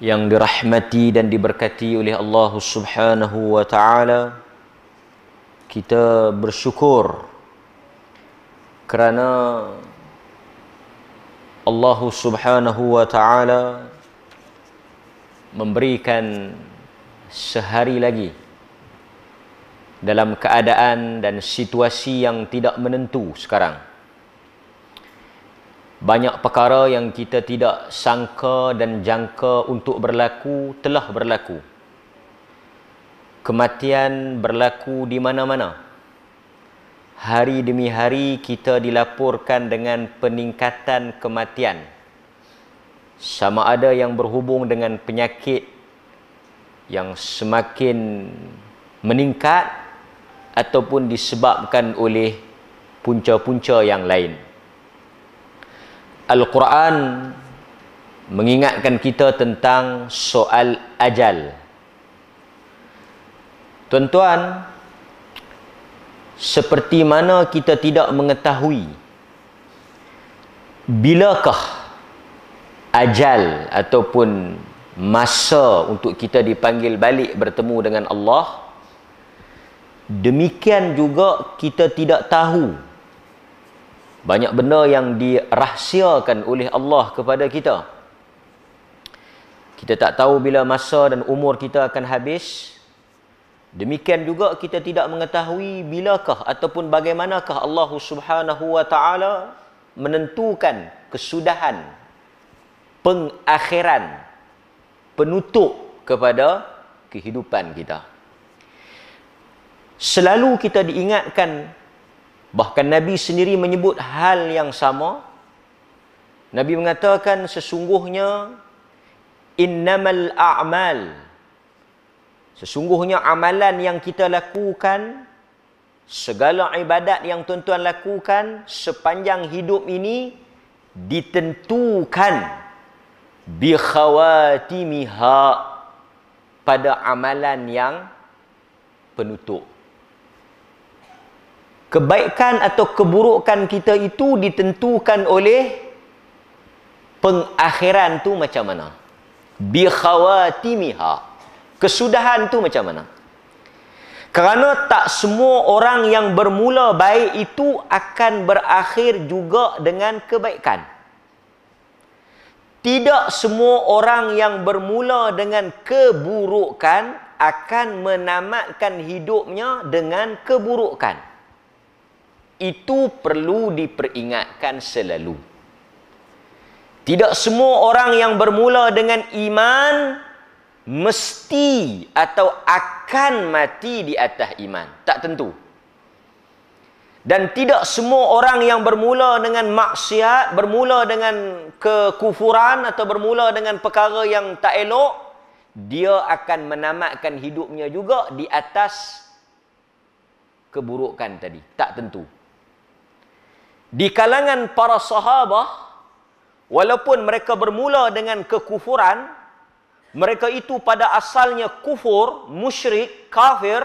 yang dirahmati dan diberkati oleh Allah Subhanahu wa taala kita bersyukur kerana Allah Subhanahu wa taala memberikan sehari lagi dalam keadaan dan situasi yang tidak menentu sekarang banyak perkara yang kita tidak sangka dan jangka untuk berlaku telah berlaku. Kematian berlaku di mana-mana. Hari demi hari kita dilaporkan dengan peningkatan kematian. Sama ada yang berhubung dengan penyakit yang semakin meningkat ataupun disebabkan oleh punca-punca yang lain. Al-Quran mengingatkan kita tentang soal ajal. Tuan-tuan, seperti mana kita tidak mengetahui bilakah ajal ataupun masa untuk kita dipanggil balik bertemu dengan Allah demikian juga kita tidak tahu banyak benda yang dirahsiakan oleh Allah kepada kita kita tak tahu bila masa dan umur kita akan habis demikian juga kita tidak mengetahui bilakah ataupun bagaimanakah Allah Subhanahu wa taala menentukan kesudahan pengakhiran penutup kepada kehidupan kita selalu kita diingatkan Bahkan Nabi sendiri menyebut hal yang sama. Nabi mengatakan sesungguhnya innamal a'mal. Sesungguhnya amalan yang kita lakukan segala ibadat yang tuan-tuan lakukan sepanjang hidup ini ditentukan bi khawatimiha pada amalan yang penutup kebaikan atau keburukan kita itu ditentukan oleh pengakhiran tu macam mana bi khawatimiha kesudahan tu macam mana kerana tak semua orang yang bermula baik itu akan berakhir juga dengan kebaikan tidak semua orang yang bermula dengan keburukan akan menamatkan hidupnya dengan keburukan itu perlu diperingatkan selalu. Tidak semua orang yang bermula dengan iman mesti atau akan mati di atas iman. Tak tentu. Dan tidak semua orang yang bermula dengan maksiat, bermula dengan kekufuran atau bermula dengan perkara yang tak elok, dia akan menamatkan hidupnya juga di atas keburukan tadi. Tak tentu di kalangan para sahabah walaupun mereka bermula dengan kekufuran mereka itu pada asalnya kufur musyrik kafir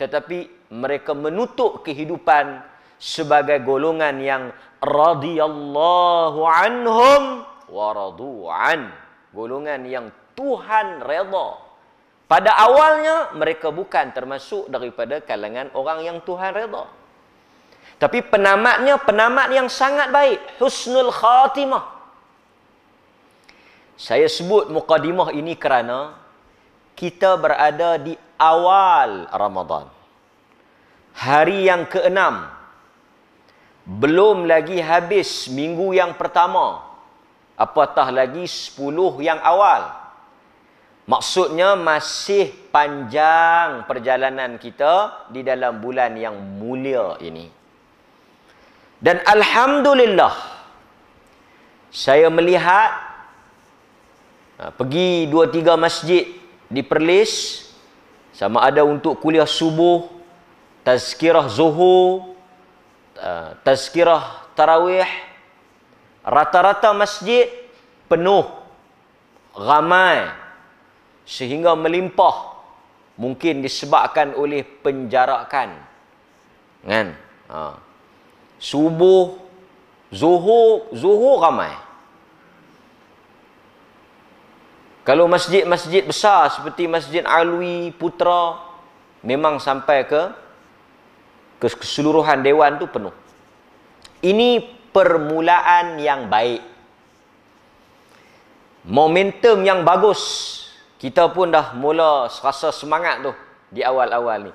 tetapi mereka menutup kehidupan sebagai golongan yang radhiyallahu anhum wa radu'an golongan yang Tuhan reda. pada awalnya mereka bukan termasuk daripada kalangan orang yang Tuhan redha tapi penamatnya penamat yang sangat baik. Husnul Khatimah. Saya sebut mukadimah ini kerana kita berada di awal Ramadan. Hari yang keenam. Belum lagi habis minggu yang pertama. Apatah lagi sepuluh yang awal. Maksudnya masih panjang perjalanan kita di dalam bulan yang mulia ini. Dan Alhamdulillah Saya melihat ha, Pergi dua tiga masjid di Perlis Sama ada untuk kuliah subuh Tazkirah Zuhur ha, Tazkirah Tarawih Rata-rata masjid penuh Ramai Sehingga melimpah Mungkin disebabkan oleh penjarakan Kan? Haa subuh zuhur zuhur ramai kalau masjid-masjid besar seperti masjid Alwi Putra memang sampai ke keseluruhan dewan tu penuh ini permulaan yang baik momentum yang bagus kita pun dah mula rasa semangat tu di awal-awal ni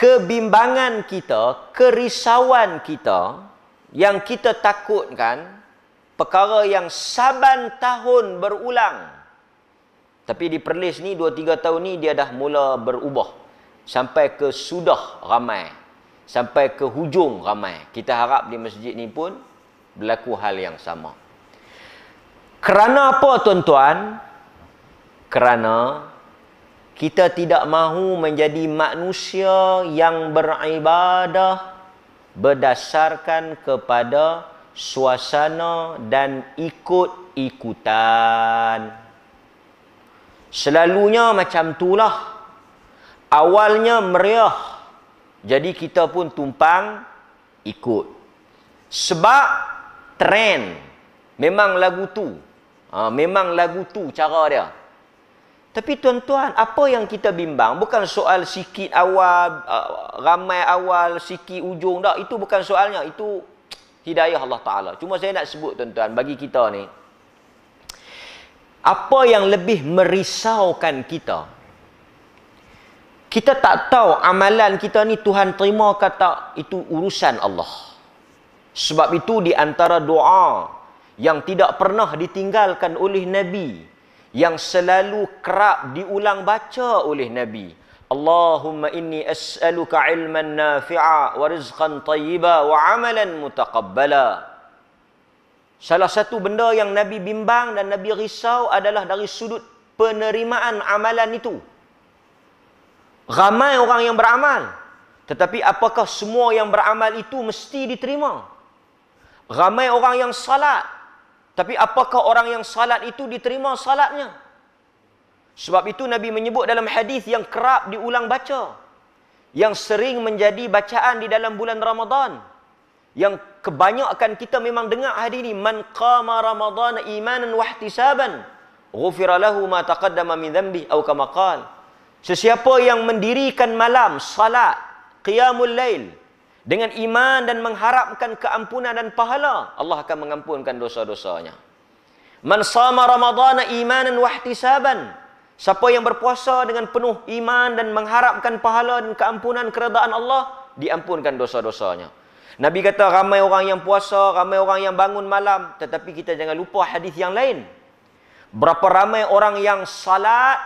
kebimbangan kita, kerisauan kita yang kita takutkan perkara yang saban tahun berulang. Tapi di Perlis ni 2 3 tahun ni dia dah mula berubah sampai ke sudah ramai. Sampai ke hujung ramai. Kita harap di masjid ni pun berlaku hal yang sama. Kerana apa tuan-tuan? Kerana kita tidak mahu menjadi manusia yang beribadah berdasarkan kepada suasana dan ikut-ikutan. Selalunya macam itulah. Awalnya meriah. Jadi kita pun tumpang ikut. Sebab trend. Memang lagu tu. Ha, memang lagu tu cara dia. Tapi tuan-tuan, apa yang kita bimbang bukan soal sikit awal, uh, ramai awal, sikit ujung dah. Itu bukan soalnya. Itu hidayah Allah Taala. Cuma saya nak sebut tuan-tuan bagi kita ni apa yang lebih merisaukan kita? Kita tak tahu amalan kita ni Tuhan terima kata itu urusan Allah. Sebab itu di antara doa yang tidak pernah ditinggalkan oleh Nabi yang selalu kerap diulang baca oleh Nabi. Allahumma inni as'aluka ilman nafi'a wa rizqan tayyiba wa amalan mutaqabbala. Salah satu benda yang Nabi bimbang dan Nabi risau adalah dari sudut penerimaan amalan itu. Ramai orang yang beramal. Tetapi apakah semua yang beramal itu mesti diterima? Ramai orang yang salat. Tapi apakah orang yang salat itu diterima salatnya? Sebab itu Nabi menyebut dalam hadis yang kerap diulang baca. Yang sering menjadi bacaan di dalam bulan Ramadan. Yang kebanyakan kita memang dengar hari ini. Man qama Ramadan imanan wahtisaban. Ghufira lahu ma taqaddama min dhambi. Atau kama Sesiapa yang mendirikan malam, salat, qiyamul lail dengan iman dan mengharapkan keampunan dan pahala Allah akan mengampunkan dosa-dosanya man sama ramadana imanan wa ihtisaban siapa yang berpuasa dengan penuh iman dan mengharapkan pahala dan keampunan keredaan Allah diampunkan dosa-dosanya Nabi kata ramai orang yang puasa, ramai orang yang bangun malam, tetapi kita jangan lupa hadis yang lain. Berapa ramai orang yang salat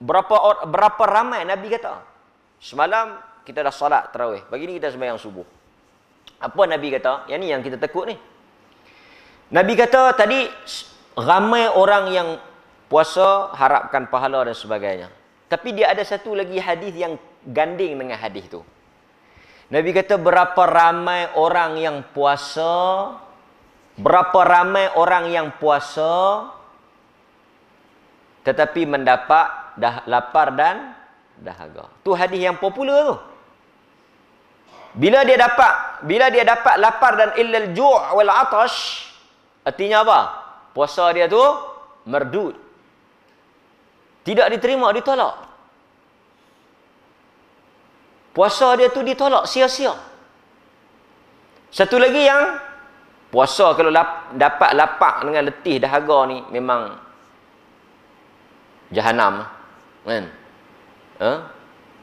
berapa berapa ramai Nabi kata. Semalam kita dah solat terawih. Pagi ni kita sembahyang subuh. Apa Nabi kata? Yang ni yang kita tekuk ni. Nabi kata tadi ramai orang yang puasa harapkan pahala dan sebagainya. Tapi dia ada satu lagi hadis yang ganding dengan hadis tu. Nabi kata berapa ramai orang yang puasa berapa ramai orang yang puasa tetapi mendapat dah lapar dan dahaga. Tu hadis yang popular tu. Bila dia dapat bila dia dapat lapar dan illal ju' wal atash artinya apa? Puasa dia tu merdud. Tidak diterima, ditolak. Puasa dia tu ditolak sia-sia. Satu lagi yang puasa kalau lap, dapat lapak dengan letih dahaga ni memang jahanam kan? Ha?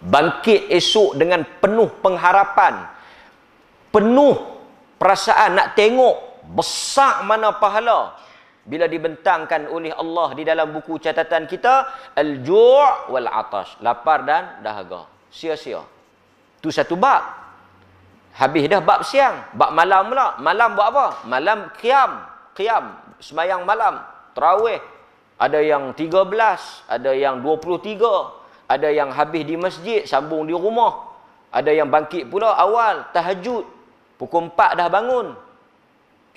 bangkit esok dengan penuh pengharapan penuh perasaan nak tengok besar mana pahala bila dibentangkan oleh Allah di dalam buku catatan kita al-ju' wal atas lapar dan dahaga sia-sia tu satu bab habis dah bab siang bab malam pula malam buat apa malam qiyam qiyam semayang malam tarawih ada yang 13 ada yang ada yang habis di masjid sambung di rumah ada yang bangkit pula awal tahajud pukul 4 dah bangun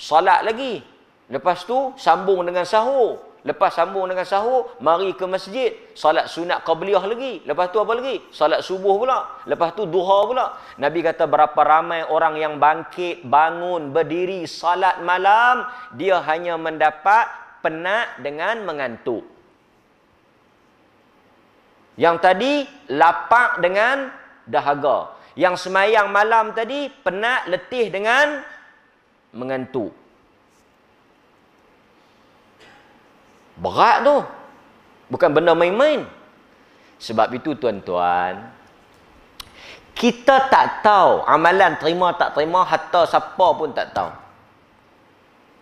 salat lagi lepas tu sambung dengan sahur lepas sambung dengan sahur mari ke masjid salat sunat qabliyah lagi lepas tu apa lagi salat subuh pula lepas tu duha pula nabi kata berapa ramai orang yang bangkit bangun berdiri salat malam dia hanya mendapat penat dengan mengantuk yang tadi lapak dengan dahaga. Yang semayang malam tadi penat letih dengan mengantuk. Berat tu. Bukan benda main-main. Sebab itu tuan-tuan, kita tak tahu amalan terima tak terima harta siapa pun tak tahu.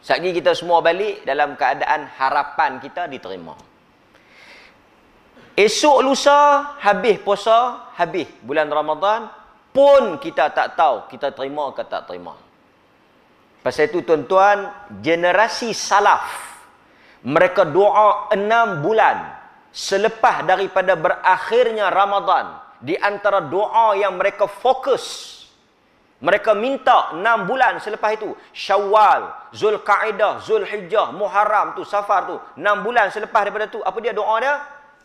Sekejap kita semua balik dalam keadaan harapan kita diterima. Esok lusa habis puasa, habis bulan Ramadan pun kita tak tahu kita terima ke tak terima. Pasal itu tuan-tuan, generasi salaf mereka doa enam bulan selepas daripada berakhirnya Ramadan. Di antara doa yang mereka fokus, mereka minta enam bulan selepas itu. Syawal, Zulkaidah, Zulhijjah, Muharram tu, Safar tu. Enam bulan selepas daripada tu, apa dia doa dia?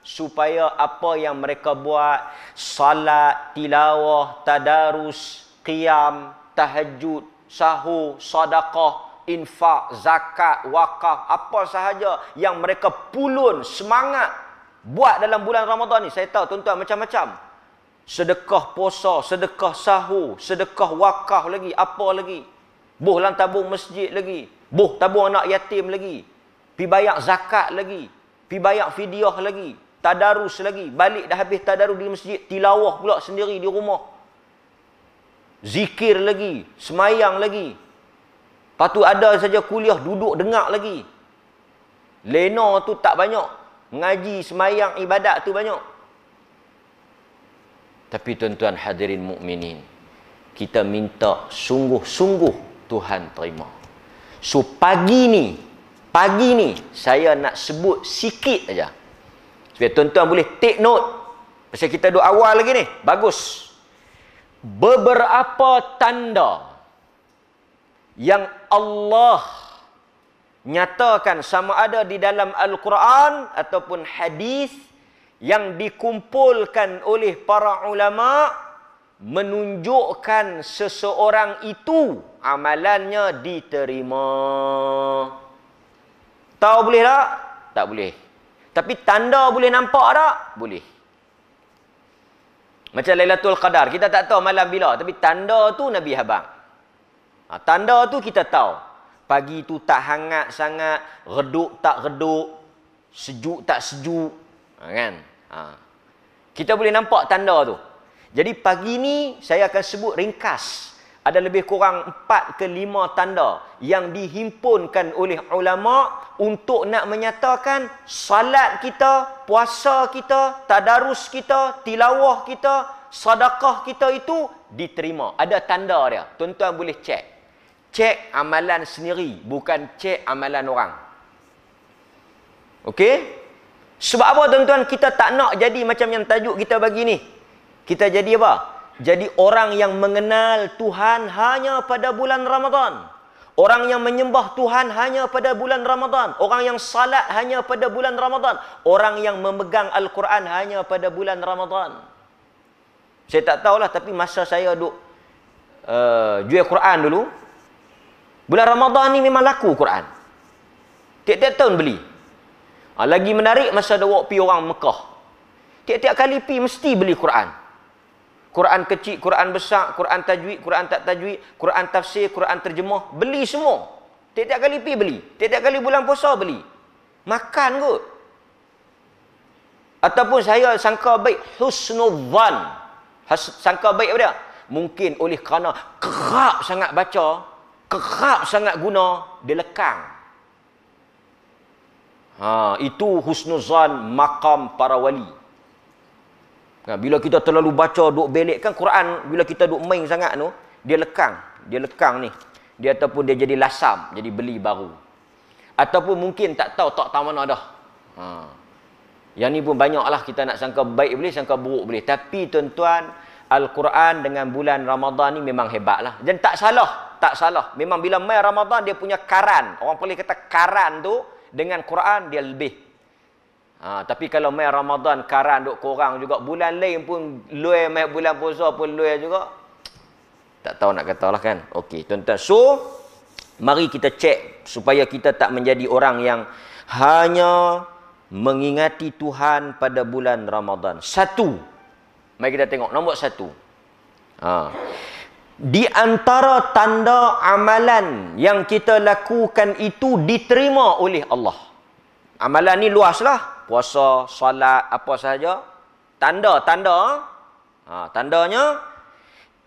supaya apa yang mereka buat salat, tilawah, tadarus, qiyam, tahajud, sahur, sedekah, infak, zakat, wakaf, apa sahaja yang mereka pulun semangat buat dalam bulan Ramadan ni. Saya tahu tuan-tuan macam-macam. Sedekah puasa, sedekah sahur, sedekah wakaf lagi, apa lagi? Buh dalam tabung masjid lagi. Buh tabung anak yatim lagi. Pi zakat lagi. Pi bayar fidyah lagi tadarus lagi balik dah habis tadarus di masjid tilawah pula sendiri di rumah zikir lagi semayang lagi lepas tu ada saja kuliah duduk dengar lagi lena tu tak banyak ngaji semayang ibadat tu banyak tapi tuan-tuan hadirin mukminin kita minta sungguh-sungguh Tuhan terima so pagi ni pagi ni saya nak sebut sikit aja Supaya tuan-tuan boleh take note. Pasal kita duduk awal lagi ni. Bagus. Beberapa tanda yang Allah nyatakan sama ada di dalam Al-Quran ataupun hadis yang dikumpulkan oleh para ulama menunjukkan seseorang itu amalannya diterima. Tahu boleh tak? Tak boleh. Tapi tanda boleh nampak tak? Boleh. Macam Lailatul Qadar. Kita tak tahu malam bila. Tapi tanda tu Nabi Habang. Ha, tanda tu kita tahu. Pagi tu tak hangat sangat. Reduk tak reduk. Sejuk tak sejuk. Ha, kan? Ha. Kita boleh nampak tanda tu. Jadi pagi ni saya akan sebut ringkas. Ringkas ada lebih kurang 4 ke 5 tanda yang dihimpunkan oleh ulama untuk nak menyatakan salat kita, puasa kita, tadarus kita, tilawah kita, sedekah kita itu diterima. Ada tanda dia. Tuan-tuan boleh cek. Cek amalan sendiri, bukan cek amalan orang. Okey? Sebab apa tuan-tuan kita tak nak jadi macam yang tajuk kita bagi ni? Kita jadi apa? Jadi orang yang mengenal Tuhan hanya pada bulan Ramadhan, Orang yang menyembah Tuhan hanya pada bulan Ramadhan, Orang yang salat hanya pada bulan Ramadhan, Orang yang memegang Al-Quran hanya pada bulan Ramadhan. Saya tak tahulah tapi masa saya duduk uh, eh, jual Quran dulu. Bulan Ramadhan ni memang laku Quran. Tiap-tiap tahun beli. Ha, lagi menarik masa ada walk pergi orang Mekah. Tiap-tiap kali pi mesti beli Quran. Quran kecil, Quran besar, Quran tajwid, Quran tak tajwid, Quran tafsir, Quran terjemah, beli semua. Tiap-tiap kali pergi beli. Tiap-tiap kali bulan puasa beli. Makan kot. Ataupun saya sangka baik husnudhan. Has, sangka baik apa dia? Mungkin oleh kerana kerap sangat baca, kerap sangat guna, dia lekang. Ha, itu husnuzan maqam para wali. Nah, ha, bila kita terlalu baca duk belik kan Quran bila kita duk main sangat tu dia lekang, dia lekang ni. Dia ataupun dia jadi lasam, jadi beli baru. Ataupun mungkin tak tahu tak tahu mana dah. Ha. Yang ni pun banyak banyaklah kita nak sangka baik boleh, sangka buruk boleh. Tapi tuan-tuan, Al-Quran dengan bulan Ramadhan ni memang hebat lah Dan tak salah, tak salah. Memang bila mai Ramadhan dia punya karan, orang boleh kata karan tu dengan Quran dia lebih Ha, tapi kalau mai Ramadan karang duk kurang juga bulan lain pun luai mai bulan puasa pun luai juga. Tak tahu nak katalah kan. Okey, tuan-tuan. So mari kita cek supaya kita tak menjadi orang yang hanya mengingati Tuhan pada bulan Ramadan. Satu. Mari kita tengok nombor satu. Ha. Di antara tanda amalan yang kita lakukan itu diterima oleh Allah. Amalan ni luaslah puasa, solat, apa sahaja. Tanda, tanda. Ha, tandanya,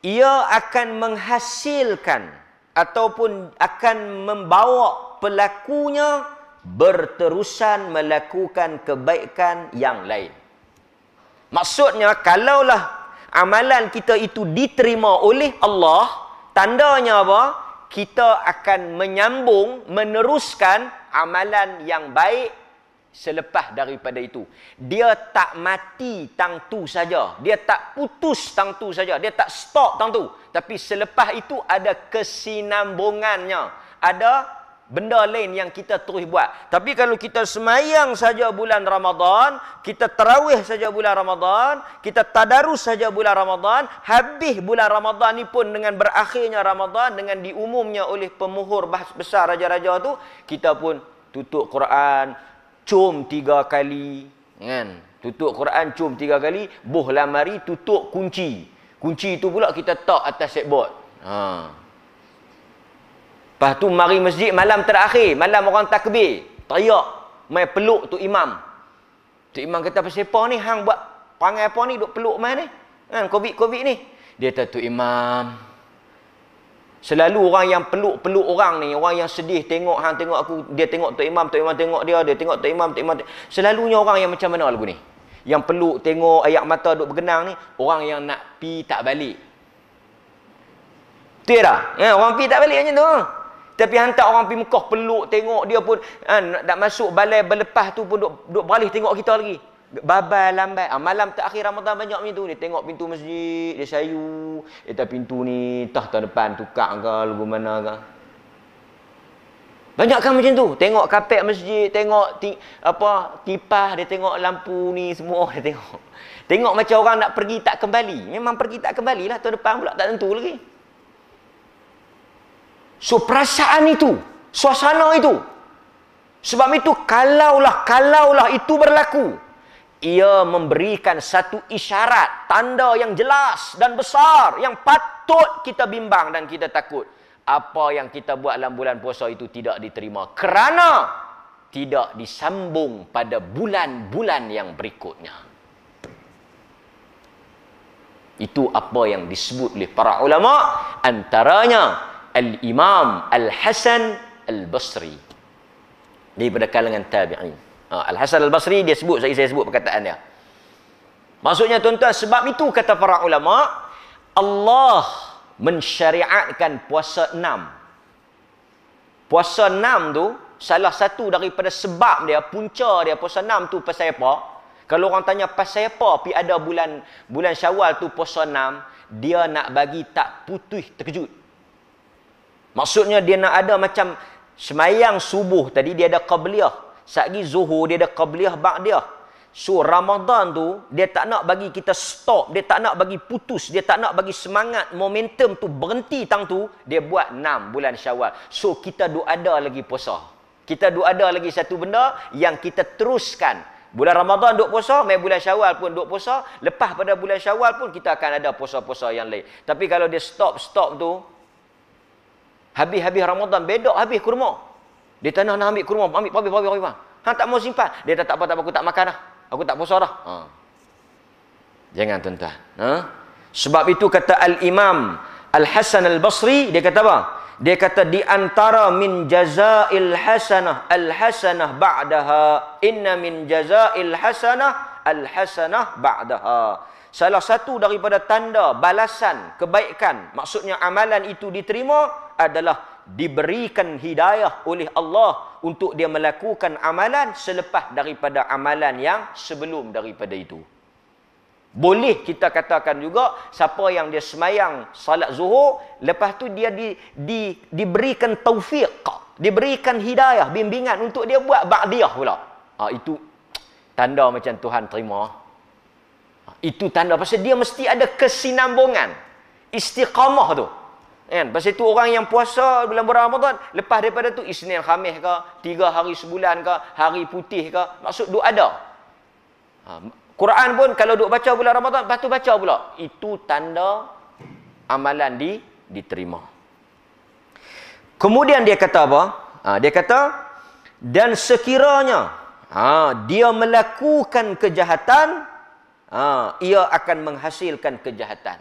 ia akan menghasilkan ataupun akan membawa pelakunya berterusan melakukan kebaikan yang lain. Maksudnya, kalaulah amalan kita itu diterima oleh Allah, tandanya apa? Kita akan menyambung, meneruskan amalan yang baik selepas daripada itu. Dia tak mati tang tu saja. Dia tak putus tang tu saja. Dia tak stop tang tu. Tapi selepas itu ada kesinambungannya. Ada benda lain yang kita terus buat. Tapi kalau kita semayang saja bulan Ramadan, kita terawih saja bulan Ramadan, kita tadarus saja bulan Ramadan, habis bulan Ramadan ni pun dengan berakhirnya Ramadan, dengan diumumnya oleh pemuhur besar raja-raja tu, kita pun tutup Quran, cum tiga kali kan tutup Quran cum tiga kali boh lamari tutup kunci kunci tu pula kita tak atas setbot ha lepas tu mari masjid malam terakhir malam orang takbir tayak mai peluk tu imam tu imam kata apa siapa ni hang buat perangai apa ni duk peluk mai ni kan covid covid ni dia kata tu imam Selalu orang yang peluk-peluk orang ni, orang yang sedih tengok hang tengok aku, dia tengok Tok Imam, Tok Imam tengok dia, dia tengok Tok Imam, Tok Imam. Selalunya orang yang macam mana lagu ni? Yang peluk tengok ayat mata duk bergenang ni, orang yang nak pi tak balik. tera ha, Ya, orang pi tak balik macam tu. Tapi hantar orang pi Mekah peluk tengok dia pun, ha, nak masuk balai berlepas tu pun duk, duk beralih tengok kita lagi. Babal lambat. Ah, malam terakhir Ramadan banyak macam tu. Dia tengok pintu masjid, dia sayu. Dia tak pintu ni, tah tahun depan tukar ke, lugu mana ke. Banyak kan macam tu. Tengok kapek masjid, tengok ti, apa tipah, dia tengok lampu ni semua dia tengok. Tengok macam orang nak pergi tak kembali. Memang pergi tak kembali lah. Tahun depan pula tak tentu lagi. So perasaan itu, suasana itu. Sebab itu kalaulah, kalaulah itu berlaku ia memberikan satu isyarat tanda yang jelas dan besar yang patut kita bimbang dan kita takut apa yang kita buat dalam bulan puasa itu tidak diterima kerana tidak disambung pada bulan-bulan yang berikutnya itu apa yang disebut oleh para ulama antaranya al-imam al-hasan al-basri daripada kalangan tabi'in Ha, Al-Hasan Al-Basri dia sebut saya saya sebut perkataan dia. Maksudnya tuan-tuan sebab itu kata para ulama Allah mensyariatkan puasa enam. Puasa enam tu salah satu daripada sebab dia punca dia puasa enam tu pasal apa? Kalau orang tanya pasal apa pi ada bulan bulan Syawal tu puasa enam, dia nak bagi tak putih terkejut. Maksudnya dia nak ada macam semayang subuh tadi dia ada qabliyah Satgi zuhur dia ada qabliyah ba'diyah. So Ramadan tu dia tak nak bagi kita stop, dia tak nak bagi putus, dia tak nak bagi semangat momentum tu berhenti tang tu, dia buat 6 bulan Syawal. So kita duk ada lagi puasa. Kita duk ada lagi satu benda yang kita teruskan. Bulan Ramadan duk puasa, mai bulan Syawal pun duk puasa, lepas pada bulan Syawal pun kita akan ada puasa-puasa yang lain. Tapi kalau dia stop stop tu habis-habis Ramadan bedak habis kurma. Dia tanah nak ambil kurma, ambil pabih, pabih, pabih. Ha, tak mau simpan. Dia kata, tak apa, tak apa, aku tak makan dah. Aku tak puasa dah. Ha. Jangan tuan-tuan. Ha? Sebab itu kata Al-Imam Al-Hasan Al-Basri, dia kata apa? Dia kata, di antara min jazail hasanah, al-hasanah ba'daha, inna min jazail hasanah, al-hasanah ba'daha. Salah satu daripada tanda balasan, kebaikan, maksudnya amalan itu diterima adalah diberikan hidayah oleh Allah untuk dia melakukan amalan selepas daripada amalan yang sebelum daripada itu. Boleh kita katakan juga siapa yang dia semayang salat zuhur lepas tu dia di, di, diberikan taufiq, diberikan hidayah, bimbingan untuk dia buat ba'diyah pula. Ha, itu tanda macam Tuhan terima. Ha, itu tanda pasal dia mesti ada kesinambungan istiqamah tu. Kan? Pasal tu orang yang puasa bulan bulan Ramadan, lepas daripada tu Isnin Khamis ke, tiga hari sebulan ke, hari putih ke, maksud duk ada. Ha, Quran pun kalau duk baca bulan Ramadan, lepas tu baca pula. Itu tanda amalan di diterima. Kemudian dia kata apa? Ha, dia kata dan sekiranya ha, dia melakukan kejahatan, ha, ia akan menghasilkan kejahatan.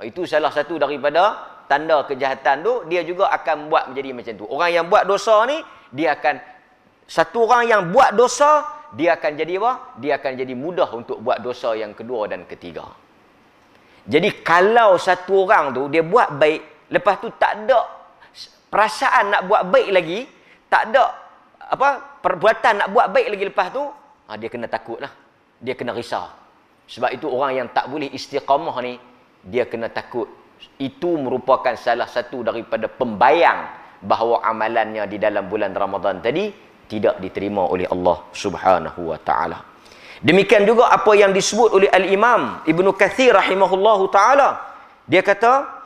Ha, itu salah satu daripada tanda kejahatan tu dia juga akan buat menjadi macam tu orang yang buat dosa ni dia akan satu orang yang buat dosa dia akan jadi apa dia akan jadi mudah untuk buat dosa yang kedua dan ketiga jadi kalau satu orang tu dia buat baik lepas tu tak ada perasaan nak buat baik lagi tak ada apa perbuatan nak buat baik lagi lepas tu ha, dia kena takut lah, dia kena risau sebab itu orang yang tak boleh istiqamah ni dia kena takut itu merupakan salah satu daripada pembayang bahawa amalannya di dalam bulan Ramadan tadi tidak diterima oleh Allah Subhanahu wa taala. Demikian juga apa yang disebut oleh Al-Imam Ibnu Kathir rahimahullah taala. Dia kata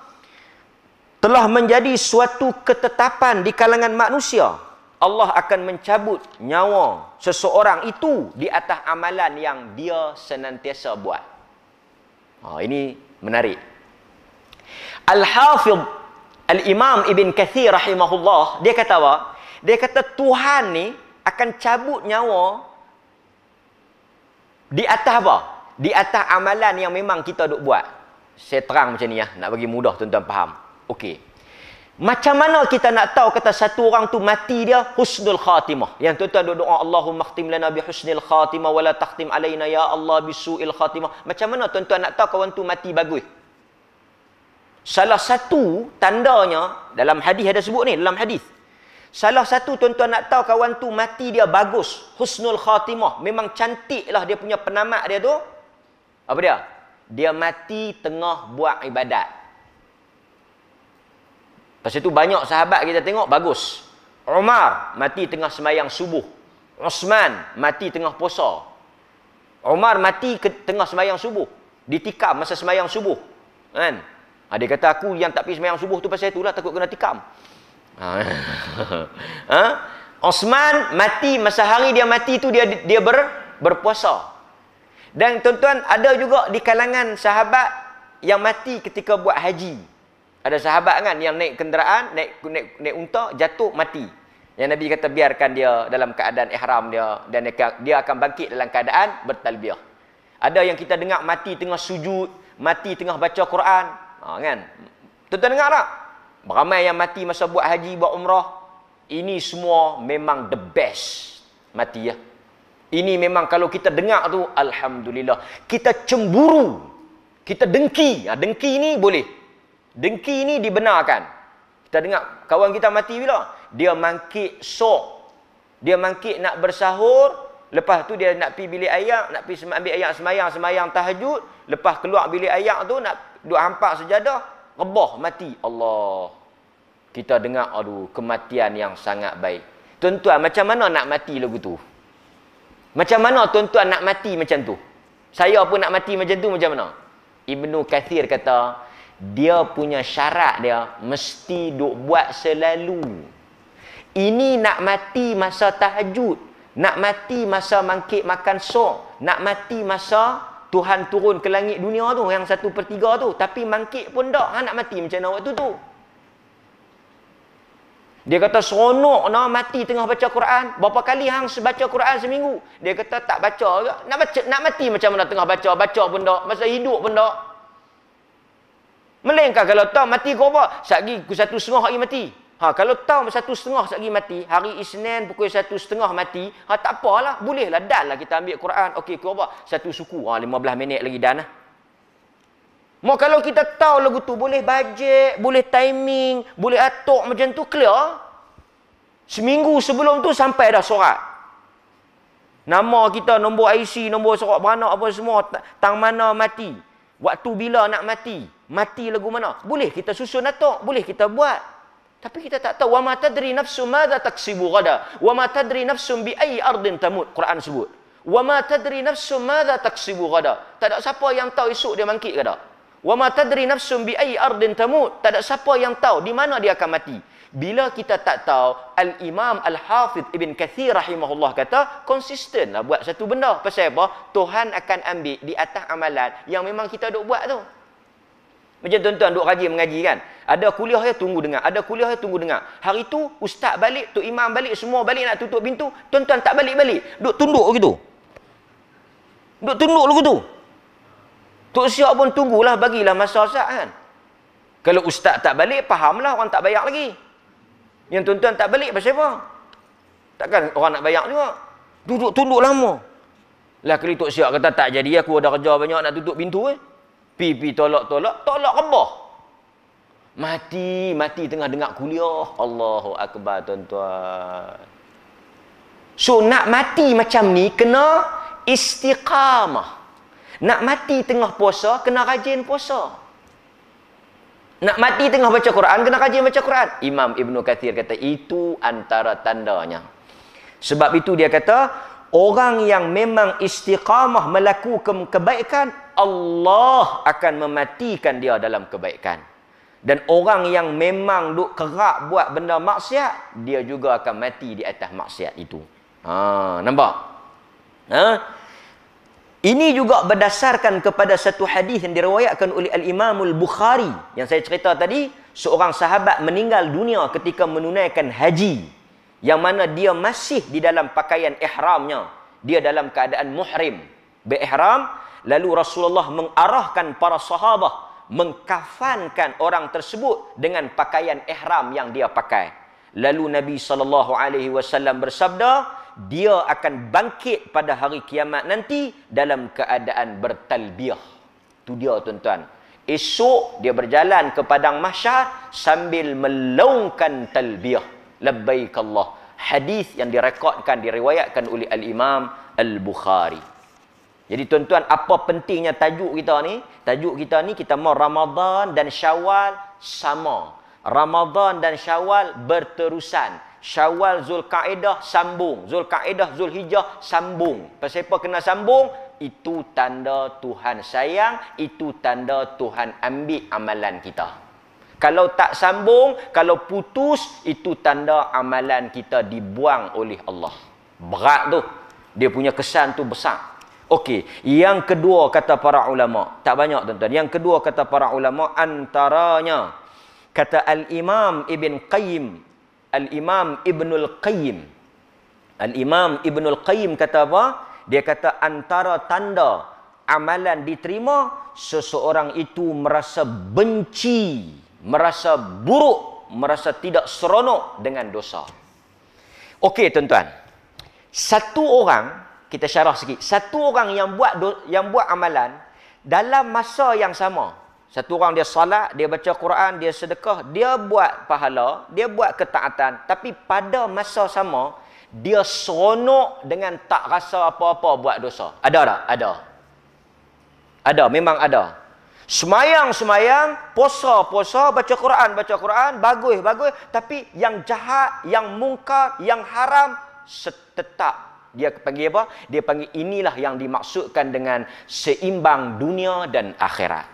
telah menjadi suatu ketetapan di kalangan manusia Allah akan mencabut nyawa seseorang itu di atas amalan yang dia senantiasa buat. Ha, ini menarik. Al-Hafidh Al-Imam Ibn Kathir rahimahullah dia kata apa? Dia kata Tuhan ni akan cabut nyawa di atas apa? Di atas amalan yang memang kita duk buat. Saya terang macam ni ya, nak bagi mudah tuan-tuan faham. Okey. Macam mana kita nak tahu kata satu orang tu mati dia husnul khatimah. Yang tuan-tuan doa Allahumma khtim lana bi husnil khatimah wala takhtim alaina ya Allah bisuil khatimah. Macam mana tuan-tuan nak tahu kawan tu mati bagus? Salah satu tandanya dalam hadis ada sebut ni, dalam hadis. Salah satu tuan-tuan nak tahu kawan tu mati dia bagus, husnul khatimah, memang cantiklah dia punya penamat dia tu. Apa dia? Dia mati tengah buat ibadat. Pasal tu banyak sahabat kita tengok bagus. Umar mati tengah semayang subuh. Osman mati tengah puasa. Umar mati tengah semayang subuh. Ditikam masa semayang subuh. Kan? Ha, dia kata aku yang tak pergi sembahyang subuh tu pasal itulah takut kena tikam. Ha. ha? Osman mati masa hari dia mati tu dia dia ber, berpuasa. Dan tuan-tuan ada juga di kalangan sahabat yang mati ketika buat haji. Ada sahabat kan yang naik kenderaan, naik naik, naik unta jatuh mati. Yang Nabi kata biarkan dia dalam keadaan ihram dia dan dia, dia akan bangkit dalam keadaan bertalbiyah. Ada yang kita dengar mati tengah sujud, mati tengah baca Quran, Ha, kan? Tuan-tuan dengar tak? Ramai yang mati masa buat haji, buat umrah. Ini semua memang the best. Mati ya. Ini memang kalau kita dengar tu, Alhamdulillah. Kita cemburu. Kita dengki. Ha, dengki ni boleh. Dengki ni dibenarkan. Kita dengar kawan kita mati bila? Dia mangkit sok. Dia mangkit nak bersahur. Lepas tu dia nak pi bilik ayak. Nak pi ambil ayak semayang-semayang tahajud. Lepas keluar bilik ayak tu, nak duk hampak sejadah rebah mati Allah kita dengar aduh kematian yang sangat baik tuan macam mana nak mati lagu tu macam mana tuan-tuan nak mati macam tu saya pun nak mati macam tu macam mana Ibnu Kathir kata dia punya syarat dia mesti duk buat selalu ini nak mati masa tahajud nak mati masa mangkit makan sok nak mati masa Tuhan turun ke langit dunia tu yang satu per tiga tu tapi mangkit pun tak ha, nak mati macam mana waktu tu dia kata seronok nak mati tengah baca Quran berapa kali hang baca Quran seminggu dia kata tak baca ke nak, baca, nak mati macam mana tengah baca baca pun tak masa hidup pun tak melainkan kalau tak mati kau apa satgi satu setengah hari mati Ha, kalau tahu satu setengah lagi mati, hari Isnin pukul satu setengah mati, ha, tak apalah, boleh lah, dan lah kita ambil Quran. Okey, kau apa? Satu suku, ha, 15 minit lagi dan lah. Mau kalau kita tahu lagu tu boleh bajet, boleh timing, boleh atok macam tu clear. Seminggu sebelum tu sampai dah surat. Nama kita, nombor IC, nombor surat beranak apa semua, tang mana mati, waktu bila nak mati, mati lagu mana. Boleh kita susun atok, boleh kita buat. Tapi kita tak tahu wama tadri nafsu madza taksibu ghadan wama tadri nafsu bi ayi ardin tamut Quran sebut wama tadri nafsu madza taksibu ghadan tak ada siapa yang tahu esok dia bangkit ke tak wama tadri nafsu bi ayi ardin tamut tak ada siapa yang tahu di mana dia akan mati bila kita tak tahu al imam al hafiz ibn kathir rahimahullah kata konsistenlah buat satu benda pasal apa Tuhan akan ambil di atas amalan yang memang kita dok buat tu macam tuan-tuan duk rajin mengaji kan. Ada kuliah ya tunggu dengar. Ada kuliah ya tunggu dengar. Hari tu ustaz balik, tu imam balik, semua balik nak tutup pintu. Tuan-tuan tak balik-balik. Duk tunduk gitu. Duk tunduk lu tu. Tok siap pun tunggulah bagilah masa ustaz kan. Kalau ustaz tak balik, fahamlah orang tak bayar lagi. Yang tuan-tuan tak balik pasal apa? Takkan orang nak bayar juga. Duduk tunduk lama. Lah kali tok siap kata tak jadi aku ada kerja banyak nak tutup pintu eh pipi tolak tolak tolak kembah mati mati tengah dengar kuliah Allahu akbar tuan-tuan so nak mati macam ni kena istiqamah nak mati tengah puasa kena rajin puasa nak mati tengah baca Quran kena rajin baca Quran Imam Ibn Kathir kata itu antara tandanya sebab itu dia kata orang yang memang istiqamah melakukan kebaikan Allah akan mematikan dia dalam kebaikan. Dan orang yang memang duk kerak buat benda maksiat, dia juga akan mati di atas maksiat itu. Ha, nampak? Ha? Ini juga berdasarkan kepada satu hadis yang diriwayatkan oleh al Imamul bukhari yang saya cerita tadi, seorang sahabat meninggal dunia ketika menunaikan haji yang mana dia masih di dalam pakaian ihramnya. Dia dalam keadaan muhrim, berihram lalu Rasulullah mengarahkan para sahabat mengkafankan orang tersebut dengan pakaian ihram yang dia pakai. Lalu Nabi sallallahu alaihi wasallam bersabda, dia akan bangkit pada hari kiamat nanti dalam keadaan bertalbiyah. Tu dia tuan-tuan. Esok dia berjalan ke padang mahsyar sambil melaungkan talbiyah. Labbaik Allah. Hadis yang direkodkan diriwayatkan oleh Al-Imam Al-Bukhari. Jadi tuan-tuan, apa pentingnya tajuk kita ni? Tajuk kita ni kita mau Ramadan dan Syawal sama. Ramadan dan Syawal berterusan. Syawal Zulkaidah sambung. Zulkaidah Zulhijjah sambung. Pasal apa kena sambung? Itu tanda Tuhan sayang, itu tanda Tuhan ambil amalan kita. Kalau tak sambung, kalau putus, itu tanda amalan kita dibuang oleh Allah. Berat tu. Dia punya kesan tu besar. Okey, yang kedua kata para ulama, tak banyak tuan-tuan. Yang kedua kata para ulama antaranya kata al-Imam Ibn Qayyim, al-Imam Ibnul Qayyim. Al-Imam Ibnul Qayyim kata apa? Dia kata antara tanda amalan diterima seseorang itu merasa benci, merasa buruk, merasa tidak seronok dengan dosa. Okey tuan-tuan. Satu orang kita syarah sikit. Satu orang yang buat yang buat amalan dalam masa yang sama. Satu orang dia salat, dia baca Quran, dia sedekah, dia buat pahala, dia buat ketaatan. Tapi pada masa sama, dia seronok dengan tak rasa apa-apa buat dosa. Ada tak? Ada. Ada, memang ada. Semayang-semayang, puasa-puasa, baca Quran, baca Quran, bagus-bagus. Tapi yang jahat, yang mungkar, yang haram, tetap dia panggil apa? Dia panggil inilah yang dimaksudkan dengan seimbang dunia dan akhirat.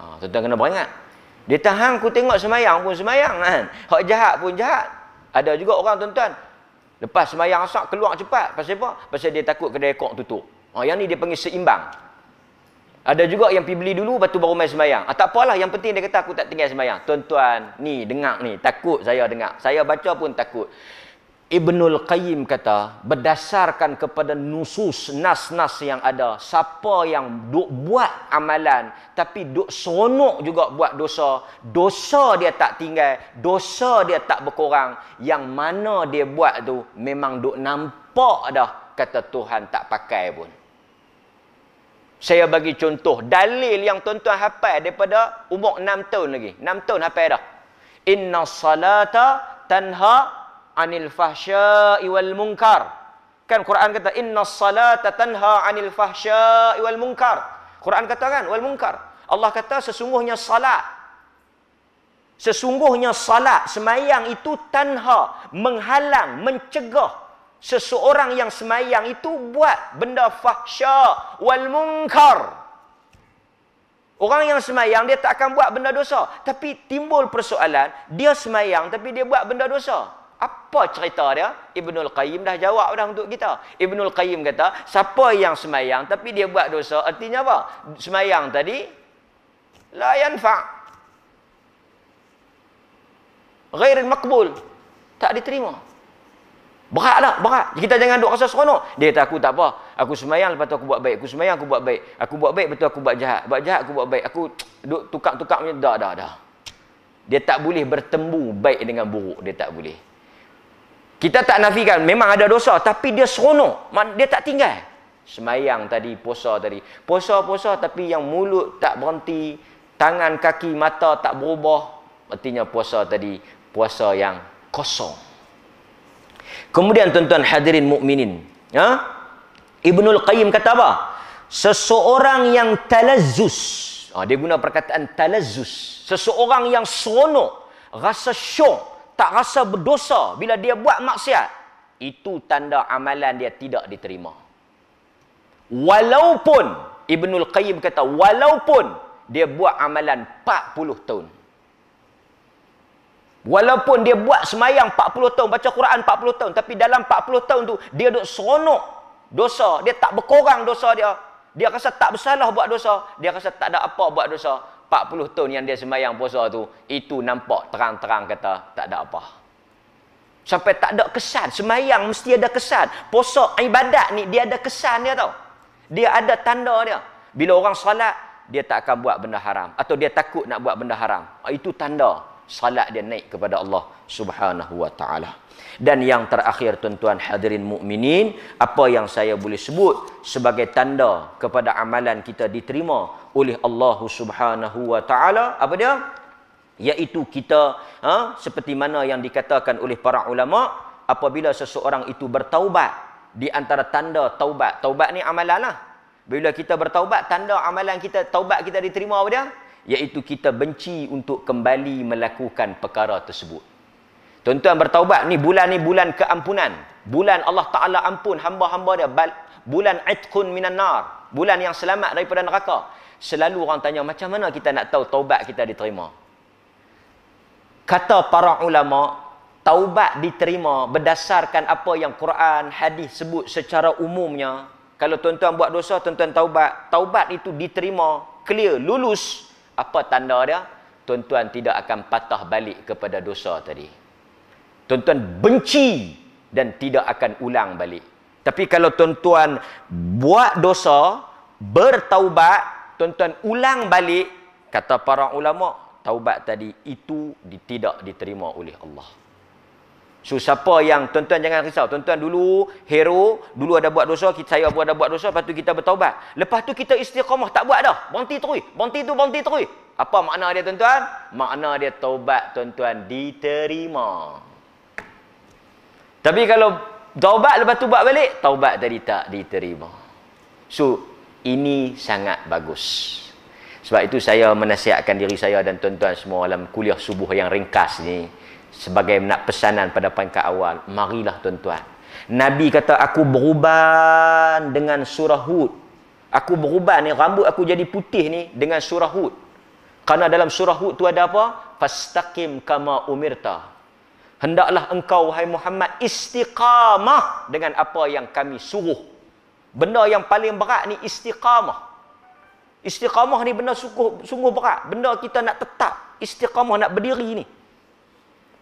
Ha, tuan kena beringat. Dia tahan aku tengok semayang pun semayang kan. Hak jahat pun jahat. Ada juga orang tuan-tuan. Lepas semayang asak keluar cepat. Pasal apa? Pasal dia takut kedai kok tutup. Ha, yang ni dia panggil seimbang. Ada juga yang pergi beli dulu, lepas tu baru main semayang. Ha, tak apalah, yang penting dia kata aku tak tinggal semayang. Tuan-tuan, ni, dengar ni, takut saya dengar. Saya baca pun takut. Ibnul Qayyim kata berdasarkan kepada nusus nas-nas yang ada siapa yang duk buat amalan tapi duk seronok juga buat dosa dosa dia tak tinggal dosa dia tak berkurang yang mana dia buat tu memang duk nampak dah kata Tuhan tak pakai pun saya bagi contoh dalil yang tuan-tuan hafal daripada umur 6 tahun lagi 6 tahun hafal dah inna salata tanha anil fahsya'i wal munkar. Kan Quran kata inna salata tanha anil fahsya'i wal munkar. Quran kata kan wal munkar. Allah kata sesungguhnya salat sesungguhnya salat semayang itu tanha menghalang mencegah seseorang yang semayang itu buat benda fahsya wal munkar. Orang yang semayang dia tak akan buat benda dosa. Tapi timbul persoalan, dia semayang tapi dia buat benda dosa apa cerita dia? Ibnul Qayyim dah jawab dah untuk kita. Ibnul Qayyim kata, siapa yang semayang tapi dia buat dosa, artinya apa? Semayang tadi, la yanfa' ghairin makbul tak diterima berat tak? berat kita jangan duduk rasa seronok dia kata aku tak apa aku semayang lepas tu aku buat baik aku semayang aku buat baik aku buat baik betul aku buat jahat buat jahat aku buat baik aku duduk tukar-tukar macam dah dah dah dia tak boleh bertemu baik dengan buruk dia tak boleh kita tak nafikan memang ada dosa tapi dia seronok. Dia tak tinggal. Semayang tadi, puasa tadi. Puasa-puasa tapi yang mulut tak berhenti, tangan, kaki, mata tak berubah. Artinya puasa tadi, puasa yang kosong. Kemudian tuan-tuan hadirin mukminin, ya? Ibnul Qayyim kata apa? Seseorang yang talazus, Ah, ha, dia guna perkataan talazus, Seseorang yang seronok, rasa syok, tak rasa berdosa bila dia buat maksiat itu tanda amalan dia tidak diterima walaupun Ibnul Qayyim kata walaupun dia buat amalan 40 tahun walaupun dia buat semayang 40 tahun baca Quran 40 tahun tapi dalam 40 tahun tu dia duk seronok dosa dia tak berkurang dosa dia dia rasa tak bersalah buat dosa dia rasa tak ada apa buat dosa 40 tahun yang dia semayang puasa tu itu nampak terang-terang kata tak ada apa sampai tak ada kesan semayang mesti ada kesan puasa ibadat ni dia ada kesan dia tau dia ada tanda dia bila orang salat dia tak akan buat benda haram atau dia takut nak buat benda haram ah, itu tanda salat dia naik kepada Allah subhanahu wa ta'ala dan yang terakhir tuan-tuan hadirin mukminin, apa yang saya boleh sebut sebagai tanda kepada amalan kita diterima oleh Allah Subhanahu wa taala, apa dia? Yaitu kita ha, seperti mana yang dikatakan oleh para ulama, apabila seseorang itu bertaubat, di antara tanda taubat, taubat ni amalan lah. Bila kita bertaubat, tanda amalan kita, taubat kita diterima apa dia? Iaitu kita benci untuk kembali melakukan perkara tersebut. Tuan-tuan bertaubat ni bulan ni bulan keampunan. Bulan Allah Taala ampun hamba-hamba dia. Bulan itqun minan nar. Bulan yang selamat daripada neraka. Selalu orang tanya macam mana kita nak tahu taubat kita diterima. Kata para ulama, taubat diterima berdasarkan apa yang Quran hadis sebut secara umumnya. Kalau tuan-tuan buat dosa, tuan-tuan taubat, taubat itu diterima, clear, lulus. Apa tanda dia? Tuan-tuan tidak akan patah balik kepada dosa tadi tuan-tuan benci dan tidak akan ulang balik. Tapi kalau tuan-tuan buat dosa, bertaubat, tuan-tuan ulang balik, kata para ulama, taubat tadi itu tidak diterima oleh Allah. So siapa yang tuan-tuan jangan risau. Tuan-tuan dulu hero, dulu ada buat dosa, kita saya pun ada buat dosa, lepas tu kita bertaubat. Lepas tu kita istiqamah, tak buat dah. Berhenti terus. Berhenti tu berhenti terus. Apa makna dia tuan-tuan? Makna dia taubat tuan-tuan diterima. Tapi kalau taubat lepas tu buat balik, taubat tadi tak diterima. So, ini sangat bagus. Sebab itu saya menasihatkan diri saya dan tuan-tuan semua dalam kuliah subuh yang ringkas ni sebagai nak pesanan pada pangkat awal, marilah tuan-tuan. Nabi kata aku beruban dengan surah Hud. Aku beruban ni rambut aku jadi putih ni dengan surah Hud. Karena dalam surah Hud tu ada apa? Fastaqim kama umirta. Hendaklah engkau wahai Muhammad istiqamah dengan apa yang kami suruh. Benda yang paling berat ni istiqamah. Istiqamah ni benda sungguh, sungguh berat. Benda kita nak tetap istiqamah nak berdiri ni.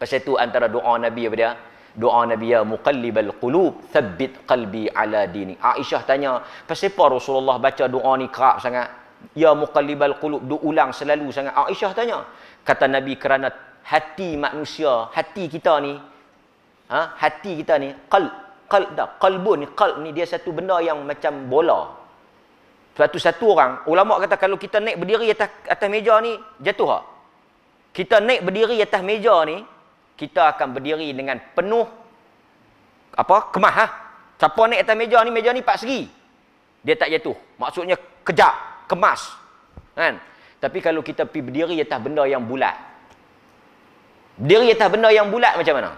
Pasal itu antara doa Nabi apa dia? Doa Nabi ya muqallibal qulub thabbit qalbi ala dini. Aisyah tanya, pasal apa Rasulullah baca doa ni kerap sangat? Ya muqallibal qulub ulang selalu sangat. Aisyah tanya, kata Nabi kerana hati manusia, hati kita ni. Ha? Hati kita ni, kal, kal, dah, qalbun ni, kal ni dia satu benda yang macam bola. Satu-satu orang, ulama kata kalau kita naik berdiri atas, atas meja ni, jatuh ha? Kita naik berdiri atas meja ni, kita akan berdiri dengan penuh apa kemah ha? Siapa naik atas meja ni, meja ni pak segi. Dia tak jatuh. Maksudnya kejap, kemas. Kan? Tapi kalau kita pergi berdiri atas benda yang bulat, berdiri atas benda yang bulat macam mana?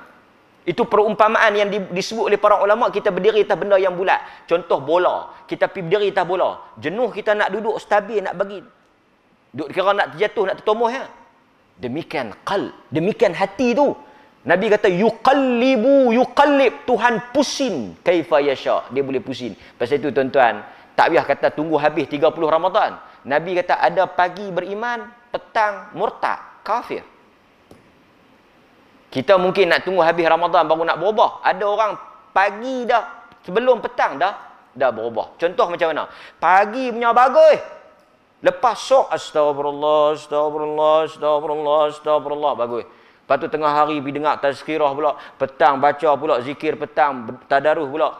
Itu perumpamaan yang disebut oleh para ulama kita berdiri atas benda yang bulat. Contoh bola. Kita pergi berdiri atas bola. Jenuh kita nak duduk stabil, nak bagi. Duduk kira nak terjatuh, nak tertomoh. Ya? Demikian qal. Demikian hati tu. Nabi kata, yuqallibu, yuqallib. Tuhan pusin. Kaifa yasha. Dia boleh pusin. Pasal itu tuan-tuan, takwiyah kata tunggu habis 30 Ramadan. Nabi kata ada pagi beriman, petang murtad, kafir. Kita mungkin nak tunggu habis Ramadan baru nak berubah. Ada orang pagi dah, sebelum petang dah, dah berubah. Contoh macam mana? Pagi punya bagus. Lepas sok, astagfirullah, astagfirullah, astagfirullah, astagfirullah, bagus. Lepas tu tengah hari pergi dengar tazkirah pula. Petang baca pula, zikir petang, tadaruh pula.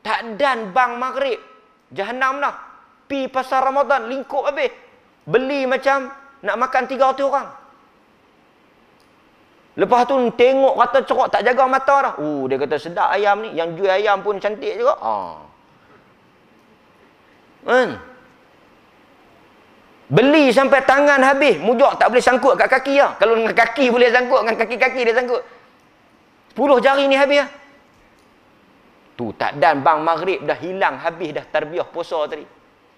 Tak dan bang maghrib. Jahannam lah. Pi pasar Ramadan, lingkup habis. Beli macam nak makan 300 orang. Lepas tu tengok kata cerok tak jaga mata dah. Uh, dia kata sedap ayam ni. Yang jual ayam pun cantik juga. Ha. Hmm. Beli sampai tangan habis. Mujak tak boleh sangkut kat kaki lah. Kalau dengan kaki boleh sangkut. Dengan kaki-kaki dia sangkut. Puluh jari ni habis lah. Tu tak dan bang maghrib dah hilang habis dah tarbiah puasa tadi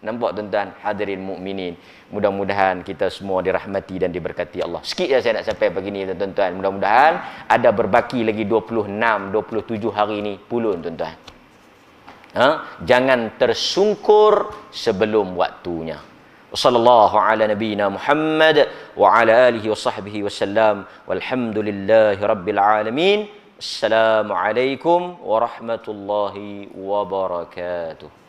nampak tuan-tuan hadirin mukminin mudah-mudahan kita semua dirahmati dan diberkati Allah sikit saya nak sampai pagi ni tuan-tuan mudah-mudahan ada berbaki lagi 26 27 hari ni pulun tuan-tuan ha? jangan tersungkur sebelum waktunya Wassalamualaikum warahmatullahi wabarakatuh. نبينا محمد وعلى اله وصحبه وسلم والحمد لله رب العالمين السلام عليكم ورحمه الله